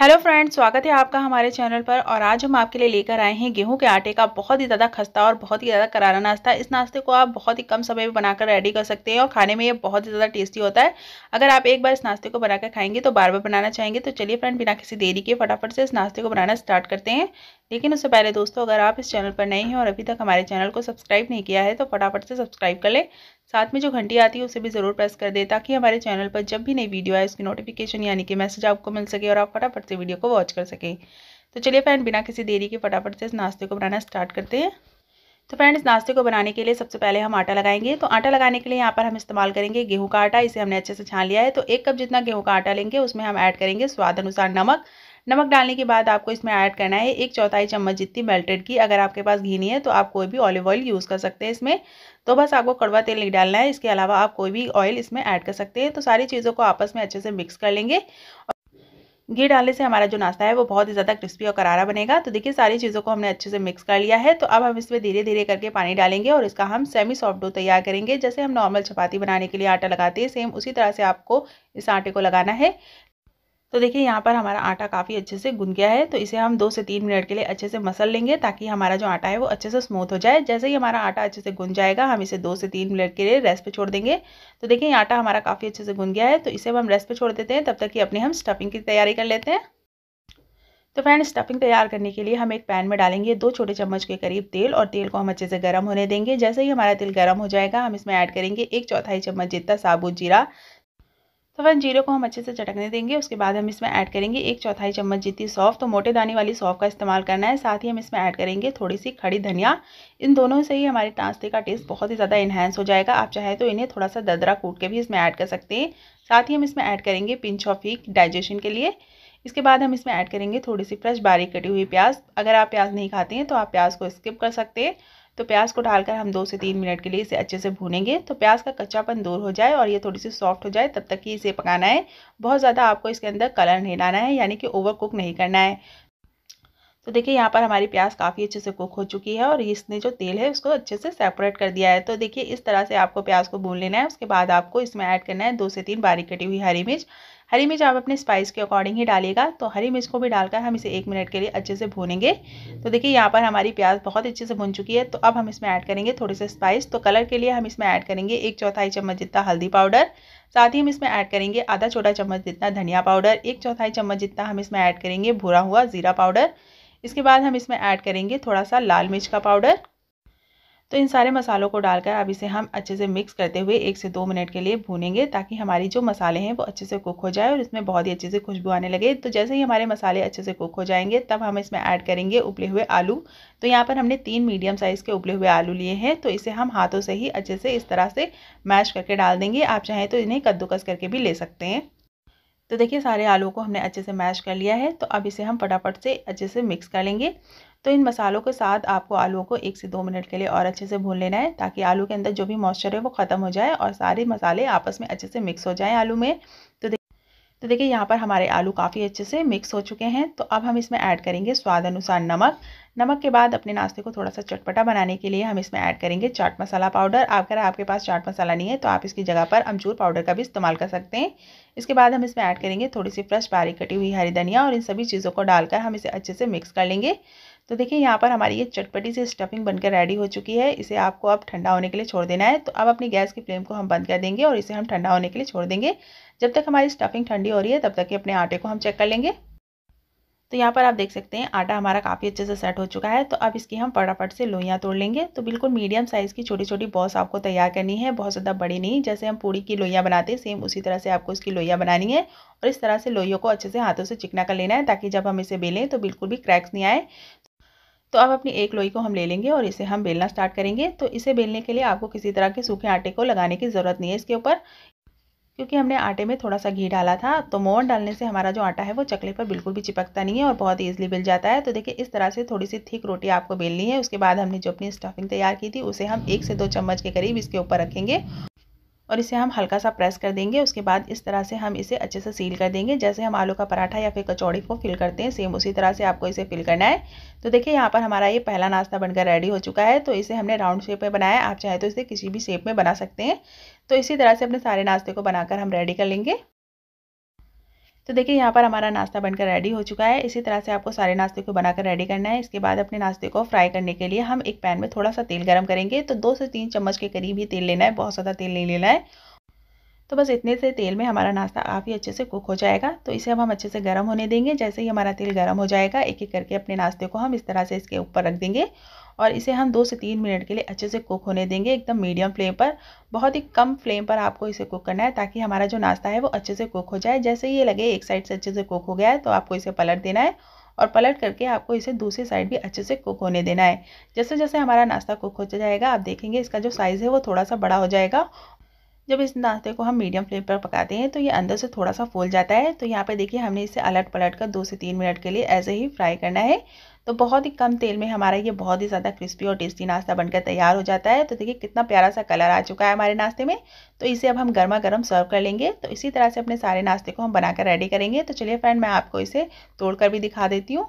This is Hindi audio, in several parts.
हेलो फ्रेंड्स स्वागत है आपका हमारे चैनल पर और आज हम आपके लिए लेकर आए हैं गेहूं के आटे का बहुत ही ज़्यादा खस्ता और बहुत ही ज़्यादा करारा नाश्ता इस नाश्ते को आप बहुत ही कम समय में बनाकर रेडी कर सकते हैं और खाने में ये बहुत ही ज़्यादा टेस्टी होता है अगर आप एक बार इस नाश्ते को बनाकर खाएंगे तो बार बार बनाना चाहेंगे तो चलिए फ्रेंड बिना किसी देरी के फटाफट से इस नाश्ते को बनाना स्टार्ट करते हैं लेकिन उससे पहले दोस्तों अगर आप इस चैनल पर नए हैं और अभी तक हमारे चैनल को सब्सक्राइब नहीं किया है तो फटाफट से सब्सक्राइब कर लें साथ में जो घंटी आती है उसे भी ज़रूर प्रेस कर दें ताकि हमारे चैनल पर जब भी नई वीडियो आए उसकी नोटिफिकेशन यानी कि मैसेज आपको मिल सके और आप फटाफट से वीडियो को वॉच कर सकें तो चलिए फ्रेंड बिना किसी देरी के फटाफट से इस नाश्ते को बनाना स्टार्ट करते हैं तो फ्रेंड इस नाश्ते को बनाने के लिए सबसे पहले हम आटा लगाएंगे तो आटा लगाने के लिए यहाँ पर हम इस्तेमाल करेंगे गेहूं का आटा इसे हमने अच्छे से छान लिया है तो एक कप जितना गेहूं का आटा लेंगे उसमें हम ऐड करेंगे स्वाद अनुसार नमक नमक डालने के बाद आपको इसमें ऐड करना है एक चौथाई चम्मच जितनी मेल्टेड की अगर आपके पास घी नहीं है तो आप कोई भी ऑलिव ऑयल यूज़ कर सकते हैं इसमें तो बस आपको कड़वा तेल नहीं डालना है इसके अलावा आप कोई भी ऑयल इसमें ऐड कर सकते हैं तो सारी चीज़ों को आपस में अच्छे से मिक्स कर लेंगे घी डालने से हमारा जो नाश्ता है वो बहुत ही ज़्यादा क्रिस्पी और करारा बनेगा तो देखिए सारी चीज़ों को हमने अच्छे से मिक्स कर लिया है तो अब हम इसमें धीरे धीरे करके पानी डालेंगे और इसका हम सेमी सॉफ्ट डो तैयार करेंगे जैसे हम नॉर्मल चपाती बनाने के लिए आटा लगाते हैं सेम उसी तरह से आपको इस आटे को लगाना है तो देखिए यहाँ पर हमारा आटा काफ़ी अच्छे से गुन गया है तो इसे हम दो से तीन मिनट के लिए अच्छे से मसल लेंगे ताकि हमारा जो आटा है वो अच्छे से स्मूथ हो जाए जैसे ही हमारा आटा अच्छे से गुन जाएगा हम इसे दो से तीन मिनट के लिए रेस्ट पे छोड़ देंगे तो देखिए आटा हमारा काफ़ी अच्छे से गुन गया है तो इसे हम रेस्ट पर छोड़ देते हैं तब तक कि अपनी हम स्टफिंग की तैयारी कर लेते हैं तो फ्रेंड स्टफिंग तैयार करने के लिए हम एक पैन में डालेंगे दो छोटे चम्मच के करीब तेल और तेल को हम अच्छे से गर्म होने देंगे जैसे ही हमारा तेल गर्म हो जाएगा हम इसमें ऐड करेंगे एक चौथाई चम्मच जितना साबुत जीरा तो फ्रेंड जीरे को हम अच्छे से चटकने देंगे उसके बाद हम इसमें ऐड करेंगे एक चौथाई चम्मच जितनी सौफ तो मोटे दाने वाली सौफ का इस्तेमाल करना है साथ ही हम इसमें ऐड करेंगे थोड़ी सी खड़ी धनिया इन दोनों से ही हमारे टास्ते का टेस्ट बहुत ही ज़्यादा इन्हेंस हो जाएगा आप चाहे तो इन्हें थोड़ा सा ददरा कूट के भी इसमें ऐड कर सकते हैं साथ ही हम इसमें ऐड करेंगे पिंच ऑफ हीक डाइजेशन के लिए इसके बाद हम इसमें ऐड करेंगे थोड़ी सी फ्रेश बारीक कटी हुई प्याज अगर आप प्याज नहीं खाते हैं तो आप प्याज को स्किप कर सकते हैं तो प्याज को डालकर हम दो से तीन मिनट के लिए इसे अच्छे से भूनेंगे तो प्याज का कच्चापन दूर हो जाए और ये थोड़ी सी सॉफ्ट हो जाए तब तक कि इसे पकाना है बहुत ज़्यादा आपको इसके अंदर कलर नहीं लाना है यानी कि ओवर कुक नहीं करना है तो देखिए यहाँ पर हमारी प्याज काफ़ी अच्छे से कुक हो चुकी है और इसने जो तेल है उसको अच्छे से सेपरेट कर दिया है तो देखिए इस तरह से आपको प्याज को भून लेना है उसके बाद आपको इसमें ऐड करना है दो से तीन बारीक कटी हुई हरी मिर्च हरी मिर्च आप अपने स्पाइस के अकॉर्डिंग ही डालिएगा तो हरी मिर्च को भी डालकर हम इसे एक मिनट के लिए अच्छे से भूनेंगे तो देखिए यहाँ पर हमारी प्याज बहुत अच्छे से भुन चुकी है तो अब हम इसमें ऐड करेंगे थोड़े से स्पाइस तो कलर के लिए हम इसमें ऐड करेंगे एक चौथाई चम्मच जितना हल्दी पाउडर साथ ही हम इसमें ऐड करेंगे आधा छोटा चम्मच जितना धनिया पाउडर एक चौथाई चम्मच जितना हम इसमें ऐड करेंगे भुरा हुआ ज़ीरा पाउडर इसके बाद हम इसमें ऐड करेंगे थोड़ा सा लाल मिर्च का पाउडर तो इन सारे मसालों को डालकर अब इसे हम अच्छे से मिक्स करते हुए एक से दो मिनट के लिए भूनेंगे ताकि हमारी जो मसाले हैं वो अच्छे से कुक हो जाए और इसमें बहुत ही अच्छे से खुशबू आने लगे तो जैसे ही हमारे मसाले अच्छे से कुक हो जाएंगे तब हम इसमें ऐड करेंगे उबले हुए आलू तो यहाँ पर हमने तीन मीडियम साइज़ के उबले हुए आलू लिए हैं तो इसे हम हाथों से ही अच्छे से इस तरह से मैश करके डाल देंगे आप चाहें तो इन्हें कद्दूकस करके भी ले सकते हैं तो देखिए सारे आलू को हमने अच्छे से मैश कर लिया है तो अब इसे हम फटाफट से अच्छे से मिक्स कर लेंगे तो इन मसालों के साथ आपको आलूओं को एक से दो मिनट के लिए और अच्छे से भून लेना है ताकि आलू के अंदर जो भी मॉइस्चर है वो ख़त्म हो जाए और सारे मसाले आपस में अच्छे से मिक्स हो जाएँ आलू में तो तो देखिए यहाँ पर हमारे आलू काफ़ी अच्छे से मिक्स हो चुके हैं तो अब हम इसमें ऐड करेंगे स्वाद अनुसार नमक नमक के बाद अपने नाश्ते को थोड़ा सा चटपटा बनाने के लिए हम इसमें ऐड करेंगे चाट मसाला पाउडर अगर आपके पास चाट मसाला नहीं है तो आप इसकी जगह पर अमचूर पाउडर का भी इस्तेमाल कर सकते हैं इसके बाद हम इसमें ऐड करेंगे थोड़ी सी फ्रेश बारीक कटी हुई हरी धनिया और इन सभी चीज़ों को डालकर हम इसे अच्छे से मिक्स कर लेंगे तो देखिए यहाँ पर हमारी ये चटपटी से स्टफिंग बनकर रेडी हो चुकी है इसे आपको अब ठंडा होने के लिए छोड़ देना है तो अब अपनी गैस की फ्लेम को हम बंद कर देंगे और इसे हम ठंडा होने के लिए छोड़ देंगे जब तक हमारी स्टफिंग ठंडी हो रही है तब तक कि अपने आटे को हम चेक कर लेंगे तो यहाँ पर आप देख सकते हैं आटा हमारा काफ़ी अच्छे से सेट हो चुका है तो अब इसकी हम फटाफट से लोइयाँ तोड़ लेंगे तो बिल्कुल मीडियम साइज़ की छोटी छोटी बॉस आपको तैयार करनी है बहुत ज़्यादा बड़ी नहीं जैसे हम पूड़ी की लोइयाँ बनाते हैं सेम उसी तरह से आपको इसकी लोइयाँ बनानी है और इस तरह से लोइयों को अच्छे से हाथों से चिकना कर लेना है ताकि जब हम इसे बेलें तो बिल्कुल भी क्रैक्स नहीं आए तो अब अपनी एक लोई को हम ले लेंगे और इसे हम बेलना स्टार्ट करेंगे तो इसे बेलने के लिए आपको किसी तरह के सूखे आटे को लगाने की ज़रूरत नहीं है इसके ऊपर क्योंकि हमने आटे में थोड़ा सा घी डाला था तो मोहन डालने से हमारा जो आटा है वो चकले पर बिल्कुल भी चिपकता नहीं है और बहुत ईजिली बेल जाता है तो देखिए इस तरह से थोड़ी सी थिक रोटी आपको बेलनी है उसके बाद हमने जो अपनी स्टफिंग तैयार की थी उसे हम एक से दो चम्मच के करीब इसके ऊपर रखेंगे और इसे हम हल्का सा प्रेस कर देंगे उसके बाद इस तरह से हम इसे अच्छे से सील कर देंगे जैसे हम आलू का पराठा या फिर कचौड़ी को फिल करते हैं सेम उसी तरह से आपको इसे फिल करना है तो देखिए यहाँ पर हमारा ये पहला नाश्ता बनकर रेडी हो चुका है तो इसे हमने राउंड शेप में बनाया आप चाहे तो इसे किसी भी शेप में बना सकते हैं तो इसी तरह से अपने सारे नाश्ते को बनाकर हम रेडी कर लेंगे तो देखिए यहाँ पर हमारा नाश्ता बनकर रेडी हो चुका है इसी तरह से आपको सारे नाश्ते को बनाकर रेडी करना है इसके बाद अपने नाश्ते को फ्राई करने के लिए हम एक पैन में थोड़ा सा तेल गर्म करेंगे तो दो से तीन चम्मच के करीब ही तेल लेना है बहुत ज़्यादा तेल नहीं लेना है तो बस इतने से तेल में हमारा नाश्ता काफ़ी अच्छे से कुक हो जाएगा तो इसे अब हम अच्छे से गर्म होने देंगे जैसे ही हमारा तेल गर्म हो जाएगा एक एक करके अपने नाश्ते को हम इस तरह से इसके ऊपर रख देंगे और इसे हम दो से तीन मिनट के लिए अच्छे से कुक होने देंगे एकदम मीडियम फ्लेम पर बहुत ही कम फ्लेम पर आपको इसे कुक करना है ताकि हमारा जो नाश्ता है वो अच्छे से कुक हो जाए जैसे ये लगे एक साइड से अच्छे से कुक हो गया है तो आपको इसे पलट देना है और पलट करके आपको इसे दूसरी साइड भी अच्छे से कुक होने देना है जैसे जैसे हमारा नाश्ता कुक हो जाएगा आप देखेंगे इसका जो साइज़ है वो थोड़ा सा बड़ा हो जाएगा जब इस नाश्ते को हम मीडियम फ्लेम पर पकाते हैं तो ये अंदर से थोड़ा सा फूल जाता है तो यहाँ पे देखिए हमने इसे अलट पलट कर दो से तीन मिनट के लिए ऐसे ही फ्राई करना है तो बहुत ही कम तेल में हमारा ये बहुत ही ज़्यादा क्रिस्पी और टेस्टी नाश्ता बनकर तैयार हो जाता है तो देखिए कितना प्यारा सा कलर आ चुका है हमारे नाश्ते में तो इसे अब हम गर्मा गर्म सर्व कर लेंगे तो इसी तरह से अपने सारे नाश्ते को हम बनाकर रेडी करेंगे तो चलिए फ्रेंड मैं आपको इसे तोड़ भी दिखा देती हूँ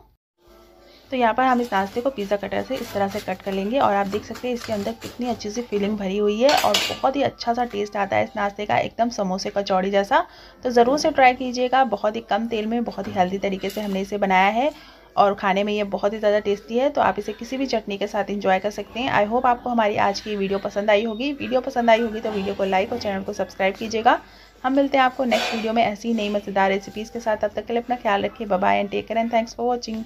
तो यहाँ पर हम इस नाश्ते को पिज़्ज़ा कटर से इस तरह से कट कर लेंगे और आप देख सकते हैं इसके अंदर कितनी अच्छी सी फीलिंग भरी हुई है और बहुत ही अच्छा सा टेस्ट आता है इस नाश्ते का एकदम समोसे कचौड़ी जैसा तो ज़रूर से ट्राई कीजिएगा बहुत ही कम तेल में बहुत ही हेल्दी तरीके से हमने इसे बनाया है और खाने में ये बहुत ही ज़्यादा टेस्टी है तो आप इसे किसी भी चटनी के साथ इंजॉय कर सकते हैं आई होप आपको हमारी आज की वीडियो पसंद आई होगी वीडियो पसंद आई होगी तो वीडियो को लाइक और चैनल को सब्सक्राइब कीजिएगा हम मिलते हैं आपको नेक्स्ट वीडियो में ऐसी नई मज़ेदार रेसिपीज़ के साथ अब तक के लिए अपना ख्याल रखिए bye and take care and thanks for watching